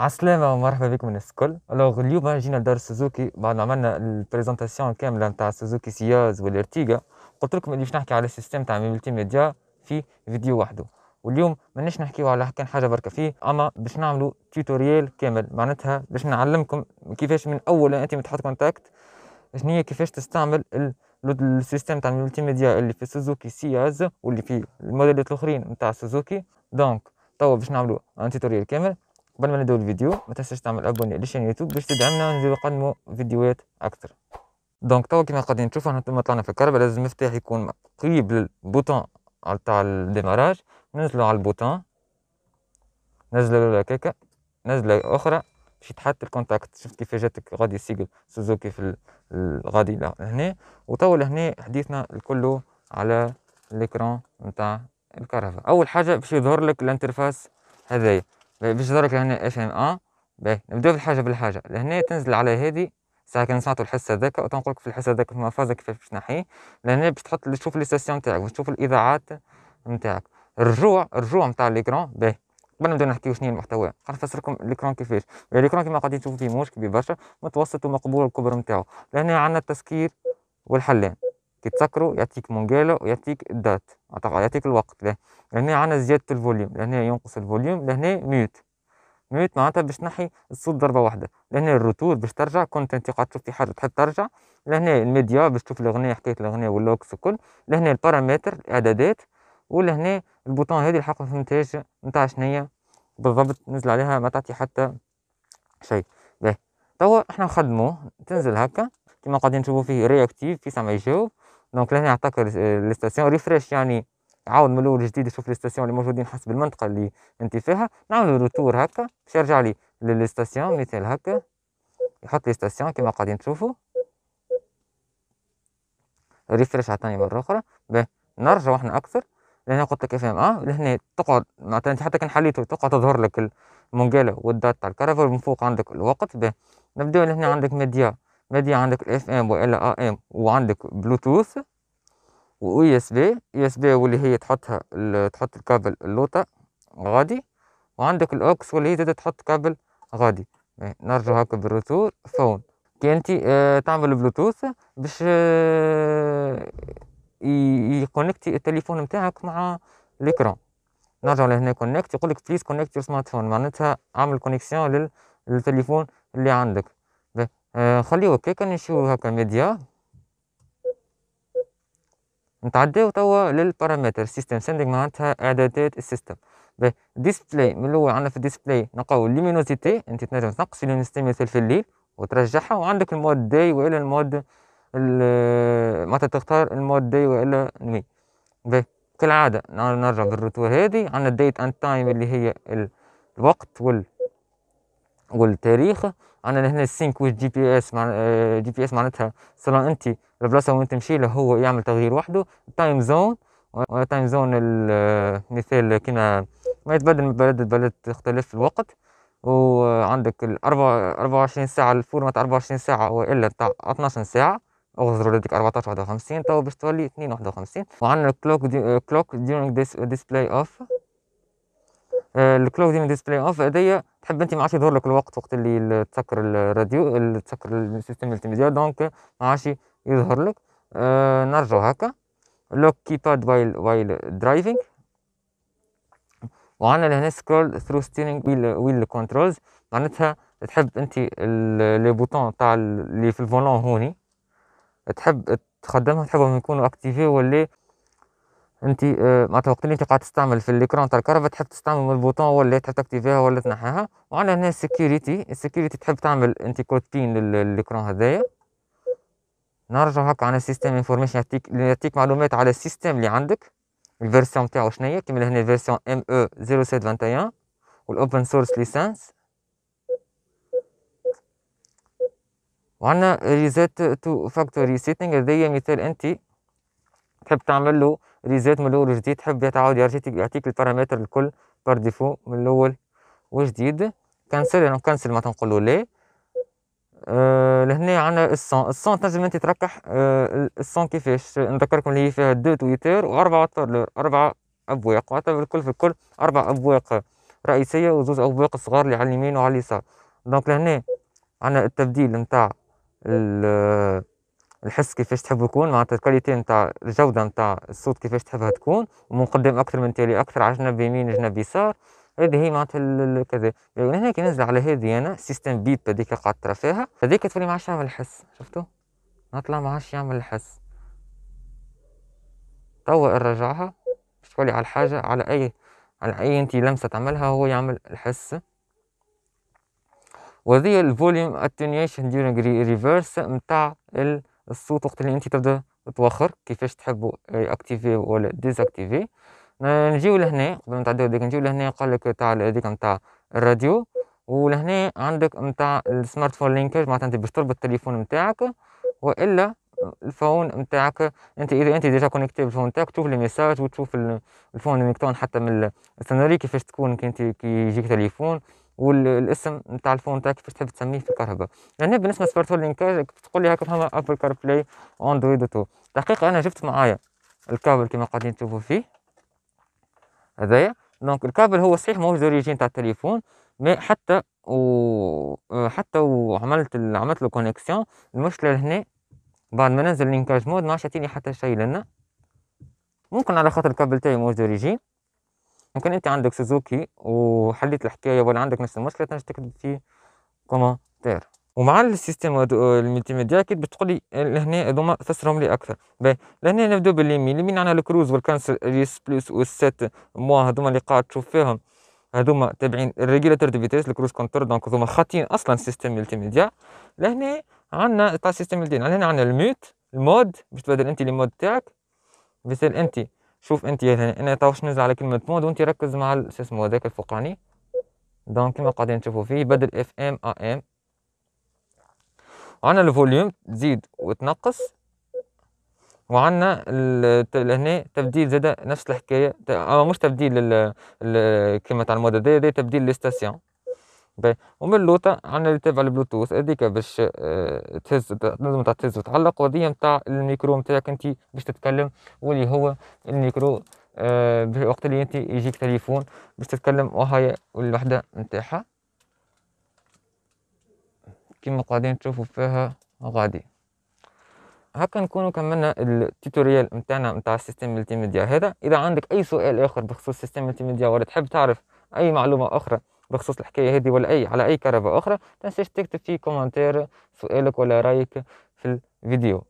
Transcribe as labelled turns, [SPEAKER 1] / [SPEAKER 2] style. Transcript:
[SPEAKER 1] عسلامة ومرحبا بكم الناس الكل الوغ اليوم جينا لدار سوزوكي بعد ما عملنا البريزونتاسيون كاملة نتاع سوزوكي سياز والارتيغا قلت لكم اللي باش نحكي على السيستم تاع ميلتي ميديا في فيديو وحده واليوم مانيش نحكيو على كان حاجه بركه فيه اما باش نعملوا توتوريال كامل معناتها باش نعلمكم كيفاش من اول انت تحط كونتاكت شنو هي كيفاش تستعمل ال السيستم تاع الملتي ميديا اللي في سوزوكي سياز واللي في الموديلات الاخرين نتاع سوزوكي دونك توا باش نعملو ان توتوريال كامل قبل ما نبدأ الفيديو ما تنساش تعمل ابوني لشان يوتيوب باش تدعمنا ونزيدو نقدمو فيديوهات اكثر دونك توا كيما قاعدين تشوفوا تما طلعنا في الكهرباء لازم المفتاح يكون قريب للبوتون تاع الديماراج نزلو على البوتون نزلو هكاكا نزلة اخرى باش يتحط الكونتاكت شفت كيف جاتك غادي سيجل سوزوكي في غادي لهنا وتوا لهنا حديثنا الكل على ليكرون نتاع الكهرباء اول حاجه باش يظهر لك الانترفاس هذايا باش درك هنا اف ام ا باهي نبداو بالحاجه بالحاجه لهنا تنزل على هذه ساعه كان نعطوا الحصه هذاك وتنقول لك في الحصه هذاك في فازا كيفاش باش تنحيه لهنا باش تحط تشوف لي ستاسيون تاعك باش تشوف الاذاعات نتاعك الرجوع الرجوع نتاع ليكرون باهي قبل نبداو نحكيو شنو هي المحتوى غنفسر لكم ليكرون كيفاش ليكرون كيما قاعدين تشوفوا فيه موش كبير برشا متوسط ومقبول الكبر نتاعو لهنا عندنا التسكير والحلان تتسكروا يعطيك مونجالو ويعطيك الدات اعتقد يعطيك الوقت له لهنا عندنا زياده الفوليوم لهنا ينقص الفوليوم لهنا ميوت ميوت معناتها باش تنحي الصوت ضربه واحده لهنا الروتور باش ترجع كنت انت قاعد تشوف في حاجه تحب ترجع لهنا الميديا باش تشوف الاغنيه حكايه الاغنيه واللوكس وكل لهنا البارامتر الاعدادات ولهنا البوطون هذه الحق ما فهمتهاش نتاع شنيا بالضبط نزل عليها ما تعطي حتى شيء باهي توا احنا نخدموه تنزل هكا كيما قاعدين نشوفوا فيه رياكتيف في سما يجاوب دونك لهنا عطاك الاستاسيون ريفريش يعني عاود من الاول جديد يشوف الاستاسيون اللي موجودين حسب المنطقه اللي انت فيها نعملو روتور هكا باش يرجع لي للاستاسيون مثال هكا يحط لي استاسيون كيما قاعدين تشوفوا ريفريش عطاني مره اخرى باه نرجع احنا اكثر لهنا قلت لك اف ام ا آه، لهنا تقعد معناتها انت حتى كان حليته تقعد تظهر لك المونجالا والدات تاع الكرافور من فوق عندك الوقت باه نبداو لهنا عندك ميديا مادي عندك اف ام والا ا ام وعندك بلوتوث و اي اس بي اي اس بي واللي هي تحطها تحط الكابل اللوطا غادي وعندك الاوكس واللي هي تقدر تحط كابل غادي إيه، نرجع هكا بالروتور فون كي انت اه تعمل بلوتوث باش اه يكونكتي التليفون نتاعك مع l'écran نرجع لهنا كونكت يقول لك بليز كونكت يور سمارت فون معناتها اعمل كونيكسيون للتليفون اللي عندك خليه هكاك نمشيو هكا ميديا نتعداو توا للبارامتر سيستم سيندينغ معناتها اعدادات السيستم باهي ديسبلاي من الاول عندنا في الديسبلاي نلقاو ليمينوزيتي انت تنجم تنقص ليمينوزيتي مثل في الليل وترجعها وعندك المود داي والا المود متى تختار المود داي والا نوي باهي كالعاده نرجع بالروتور هذه عندنا الديت اند تايم اللي هي الوقت وال والتاريخ انا هنا السينكويت جي بي اس مع جي بي اس معناتها صرا انت البلاصه وين تمشي له هو يعمل تغيير وحده تايم زون تايم زون المثال كيما ما يتبدل من بلد لبلد تختلف الوقت وعندك ال 24 ساعه الفورمات 24 ساعه والا تاع 12 ساعه اغزر لديك 14 51 تو باش تولي 2 51 وعندنا الكلوك كلوك ديورينج ديسبلاي اوف الكلوك ديورينج ديسبلاي اوف هذيا تحب انت ما عادش يظهر لك الوقت وقت اللي تسكر الراديو تسكر السيستم ملتيميديا دونك ما عادش يظهر لك آه نرجعو هكا لوك باد وايل وايل درايفينج وعندنا لهنا سكرول ثرو ستيرينج ويل ويل كنترولز معناتها تحب انت لي بوتون تاع اللي في الفولون هوني تحب تخدمهم تحبهم يكونوا اكتيفي ولا انت آه، مع الوقت اللي انت قاعد تستعمل في الاكران تاع الكهرباء تحب تستعمل من البوطون ولا تحب تكتيفيها ولا تنحيها وعندنا هنا السكيورتي السكيورتي تحب تعمل انت كود بين هذايا نرجع هكا على السيستم انفورميشن يعطيك يعطيك معلومات على السيستم اللي عندك الفيرسيون تاعو شنيا كيما هنا فيرسيون ام او 0721 والاوبن سورس ليسانس وعندنا ريزيت تو فاكتوري سيتنج هذايا مثال انت تحب تعمل له ريزيت من الاول وجديد تحب تعاود يعطيك البارامتر الكل بار ديفو من الاول وجديد كنسل يعني كنسل ما تنقول لي آه، لهنا عندنا الصون الصون تنجم انت تركح أه الصون كيفاش نذكركم اللي هي فيها دو تويتر واربعه تورلر ابواق وعطا الكل في الكل اربع ابواق رئيسيه وزوز ابواق صغار اللي على اليمين وعلى اليسار دونك لهنا عندنا التبديل نتاع الحس كيفاش تحب يكون معناتها الكاليتي نتاع الجوده نتاع الصوت كيفاش تحبها تكون ومن قدام اكثر من تالي اكثر على جنب يمين جنب يسار هذه هي معناتها كذا لكن هنا كي ننزل على هذه انا سيستم بيب هذيك قاعد ترى فيها هذيك تولي ما عادش يعمل الحس شفتوا نطلع ما عادش يعمل الحس توا نرجعها باش تولي على الحاجه على اي على اي انت لمسه تعملها هو يعمل الحس وهذه الفوليوم اتنيشن ديورينغ ريفيرس نتاع ال الصوت وقت اللي انت تبدا توخر كيفاش تحبوا اكتيفي ولا ديزاكتيفي نجيو لهنا قبل ما نتعداو هذيك نجيو لهنا قال لك تاع هذيك نتاع الراديو ولهنا عندك نتاع السمارت فون لينكاج معناتها انت باش تربط التليفون نتاعك والا الفون نتاعك انت اذا انت ديجا كونيكتي بالفون نتاعك تشوف لي ميساج وتشوف الفون ميكتون حتى من السيناريو كيفاش تكون كي انت كي يجيك تليفون والاسم نتاع الفون تاعك كيفاش تحب تسميه في الكهرباء يعني بالنسبه لسمارت هولدينغ تقول لي هاكا فما ابل كار بلاي اندرويد تو دقيقة انا جبت معايا الكابل كما قاعدين تشوفوا فيه هذايا دونك الكابل هو صحيح موجود اوريجين تاع التليفون مي حتى و حتى وعملت عملت له كونيكسيون المشكله هنا بعد ما ننزل لينكاج مود ما عادش حتى شيء لنا ممكن على خاطر الكابل تاعي موجود اوريجين ممكن انت عندك سوزوكي وحليت الحكايه ولا عندك نفس المشكله تنجم تكتب في كومنتير ومع السيستم آه، الملتي ميديا اكيد باش تقول لي آه، لهنا هذوما فسرهم لي اكثر باهي لهنا نبداو باليمين اليمين عندنا الكروز والكانسل ريس بلس والست موا هذوما اللي قاعد تشوف فيهم هذوما تابعين الريجيلاتور دي فيتيس الكروز كونتور دونك هذوما خاطين اصلا سيستم ملتي ميديا لهنا عندنا تاع سيستم ملتي هنا عندنا الميوت المود باش تبدل انت لي مود تاعك مثل انت شوف انت يعني انا تو نزل على كلمه بوند وانت ركز مع شو اسمه هذاك الفوقاني دونك كما قاعدين نشوفوا فيه بدل اف ام ا ام عندنا الفوليوم تزيد وتنقص وعندنا لهنا تبديل زاد نفس الحكايه اما آه، مش تبديل كلمه على الموديل دي, تبديل للستاسيون ومن اللوتا عندنا اللي تابع البلوتوث هذيك باش آه، تهز تنظم تهز وتعلق وهذيا نتاع الميكرو نتاعك انت باش تتكلم واللي هو الميكرو أه وقت اللي انت يجيك تليفون باش تتكلم وهاي الوحده نتاعها كيما قاعدين تشوفوا فيها غادي هكا نكونوا كملنا التيتوريال نتاعنا نتاع السيستم ملتي ميديا هذا اذا عندك اي سؤال اخر بخصوص السيستم ملتي ميديا ولا تحب تعرف اي معلومه اخرى بخصوص الحكايه هذه ولا اي على اي كهرباء اخرى تنساش تكتب في كومنتير سؤالك ولا رايك في الفيديو